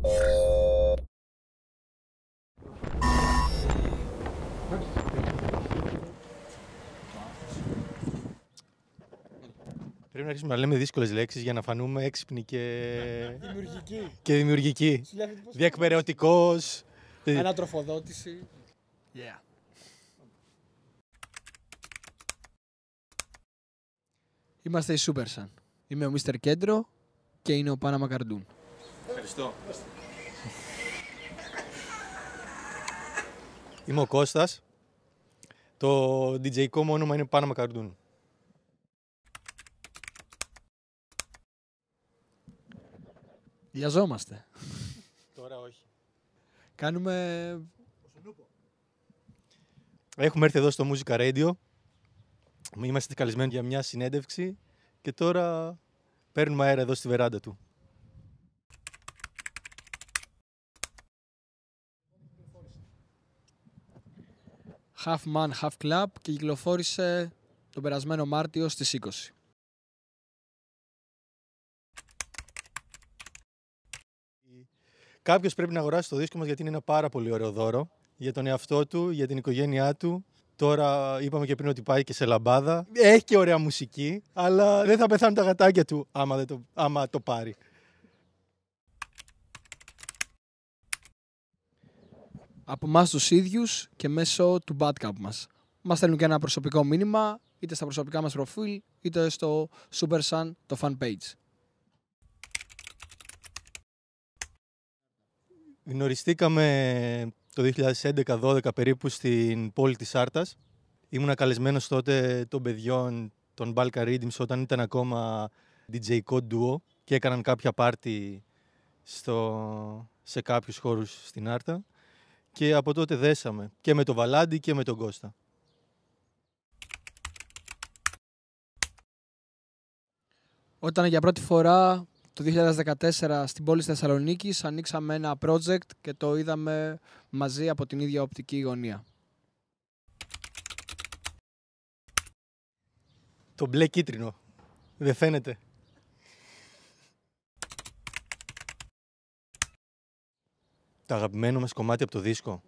Πρέπει να αρχίσουμε να λέμε δύσκολες λέξεις για να φανούμε έξυπνοι και. Δημιουργικοί. και δημιουργικοί. Διακμεραιωτικό. Ανατροφοδότηση. Yeah. Είμαστε οι Σούπερσαν. Είμαι ο Μίστερ Κέντρο και είναι ο Πάναμα Καρντούν. Ευχαριστώ. Είμαι ο Κώστας. Το dj μου όνομα είναι Πάναμα Καρντούν. Διαζόμαστε. Τώρα όχι. Κάνουμε... Έχουμε έρθει εδώ στο Musica Radio. Είμαστε καλεσμένοι για μια συνέντευξη και τώρα παίρνουμε αέρα εδώ στη βεράντα του. Half Man, Half Club και κυκλοφόρησε τον περασμένο Μάρτιο στις 20. Κάποιος πρέπει να αγοράσει το δίσκο μας γιατί είναι ένα πάρα πολύ ωραίο δώρο για τον εαυτό του, για την οικογένειά του. Τώρα είπαμε και πριν ότι πάει και σε λαμπάδα. Έχει και ωραία μουσική, αλλά δεν θα πεθάνουν τα γατάκια του άμα, δεν το, άμα το πάρει. από εμάς τους ίδιους και μέσω του Badcap μας. Μας στέλνουν και ένα προσωπικό μήνυμα, είτε στα προσωπικά μας προφίλ, είτε στο Super Sun, το fan page. Γνωριστήκαμε το 2011-12 περίπου στην πόλη της Άρτας. Ήμουνα καλεσμένος τότε των παιδιών των Balkan Rhythms, όταν ήταν ακόμα DJ duo και έκαναν κάποια πάρτι στο... σε κάποιους χώρους στην Άρτα και από τότε δέσαμε και με τον Βαλάντι και με τον Κώστα. Όταν για πρώτη φορά το 2014 στην πόλη της Θεσσαλονίκης ανοίξαμε ένα project και το είδαμε μαζί από την ίδια οπτική γωνία. Το μπλε κίτρινο. Δεν φαίνεται. Το αγαπημένο μας κομμάτι από το δίσκο.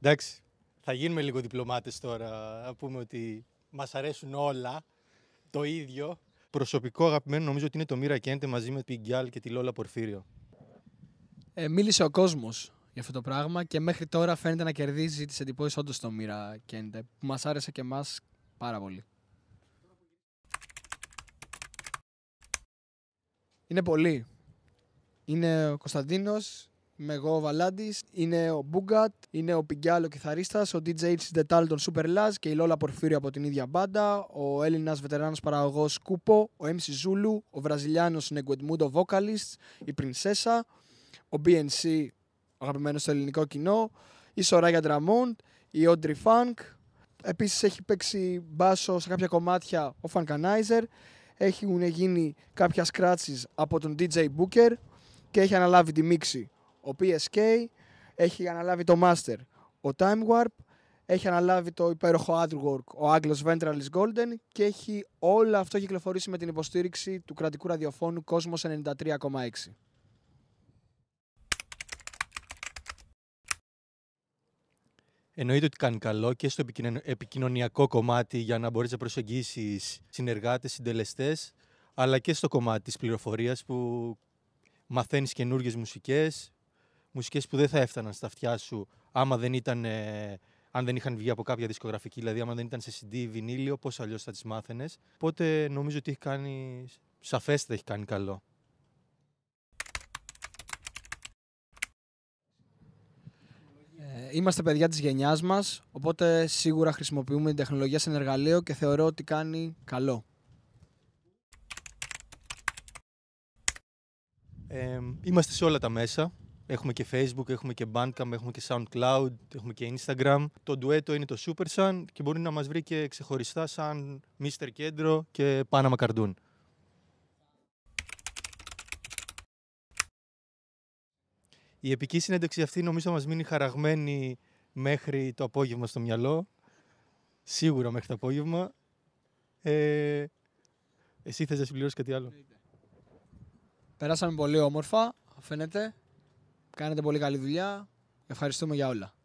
Εντάξει, θα γίνουμε λίγο διπλωμάτες τώρα. Να πούμε ότι μας αρέσουν όλα το ίδιο. Προσωπικό αγαπημένο νομίζω ότι είναι το Μοίρα Κέντε μαζί με την Γκιάλ και τη Λόλα Πορφύριο. Ε, μίλησε ο κόσμος για αυτό το πράγμα και μέχρι τώρα φαίνεται να κερδίζει τις εντυπώσεις όντως το Μοίρα Κέντε που μας άρεσε και εμάς πάρα πολύ. Είναι πολλοί. Είναι ο Κωνσταντίνος, είμαι εγώ ο Βαλάντης, είναι ο Μπούγκατ, είναι ο Πιγκιάλο κιθαρίστας, ο DJ τη των Super Λάζ και η Λόλα Πορφύριο από την ίδια μπάντα, ο Έλληνας βετεράνος παραγωγός Κούπο, ο MC Zulu, ο Βραζιλιάνος Νεγκουεντμούντο Vocalist, η Πρινσέσα, ο BNC, αγαπημένο στο ελληνικό κοινό, η Σοράγια Ντραμόντ, η Όντρι Φάνκ. Επίσης έχει παίξει μπάσο σε κάποια κομμάτια ο Φανκανάιζερ έχουν γίνει κάποια σκράτσεις από τον DJ Booker και έχει αναλάβει τη μίξη ο PSK, έχει αναλάβει το Master ο Time Warp, έχει αναλάβει το υπέροχο artwork ο Άγγλος Ventralis Golden και έχει όλο αυτό κυκλοφορήσει με την υποστήριξη του κρατικού ραδιοφώνου Cosmos 93,6. εννοείται ότι κάνει καλό και στο επικοινωνιακό κομμάτι για να μπορείς να προσεγγίσεις συνεργάτες, συντελεστές, αλλά και στο κομμάτι της πληροφορίας που μαθαίνεις καινούργιες μουσικές, μουσικές που δεν θα έφταναν στα αυτιά σου άμα δεν ήταν, ε, αν δεν είχαν βγει από κάποια δισκογραφική, δηλαδή άμα δεν ήταν σε CD ή βινίλιο, πώς αλλιώς θα τις μάθαινες. Οπότε νομίζω ότι έχει κάνει, σαφέστατα έχει κάνει καλό. είμαστε παιδιά της γενιάς μας, οπότε σίγουρα χρησιμοποιούμε την τεχνολογία σαν εργαλείο και θεωρώ ότι κάνει καλό. είμαστε σε όλα τα μέσα. Έχουμε και Facebook, έχουμε και Bandcamp, έχουμε και SoundCloud, έχουμε και Instagram. Το ντουέτο είναι το Super και μπορεί να μας βρει και ξεχωριστά σαν Mr. Κέντρο και Panama Cardoon. Η επική συνέντευξη αυτή νομίζω μας μείνει χαραγμένη μέχρι το απόγευμα στο μυαλό. Σίγουρα μέχρι το απόγευμα. Ε, εσύ θες να συμπληρώσεις κάτι άλλο. Περάσαμε πολύ όμορφα, φαίνεται. Κάνετε πολύ καλή δουλειά. Ευχαριστούμε για όλα.